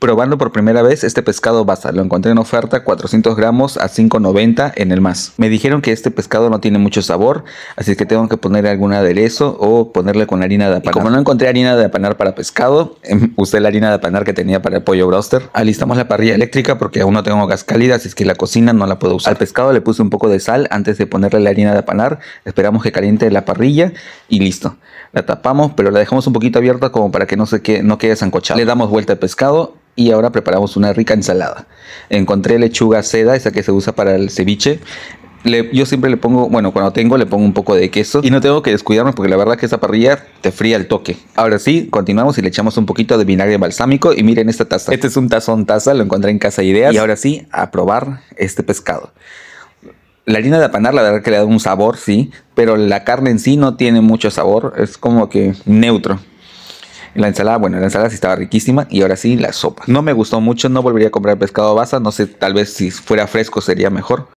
Probando por primera vez este pescado basa, lo encontré en oferta 400 gramos a 5.90 en el más. Me dijeron que este pescado no tiene mucho sabor, así que tengo que ponerle algún aderezo o ponerle con harina de apanar. como no encontré harina de apanar para pescado, em, usé la harina de apanar que tenía para el pollo broster. Alistamos la parrilla eléctrica porque aún no tengo gas cálida, así es que la cocina no la puedo usar. Al pescado le puse un poco de sal antes de ponerle la harina de apanar, esperamos que caliente la parrilla y listo. La tapamos, pero la dejamos un poquito abierta como para que no, se quede, no quede sancochado. Le damos vuelta al pescado y ahora preparamos una rica ensalada. Encontré lechuga seda, esa que se usa para el ceviche. yo siempre le pongo, bueno, cuando tengo le pongo un poco de queso y no tengo que descuidarme porque la verdad que esa parrilla te fría el toque. Ahora sí, continuamos y le echamos un poquito de vinagre balsámico y miren esta taza. Este es un tazón taza, lo encontré en Casa Ideas y ahora sí, a probar este pescado. La harina de apanar la verdad que le da un sabor, sí, pero la carne en sí no tiene mucho sabor, es como que neutro. La ensalada, bueno, la ensalada sí estaba riquísima y ahora sí la sopa. No me gustó mucho, no volvería a comprar pescado basa, no sé, tal vez si fuera fresco sería mejor.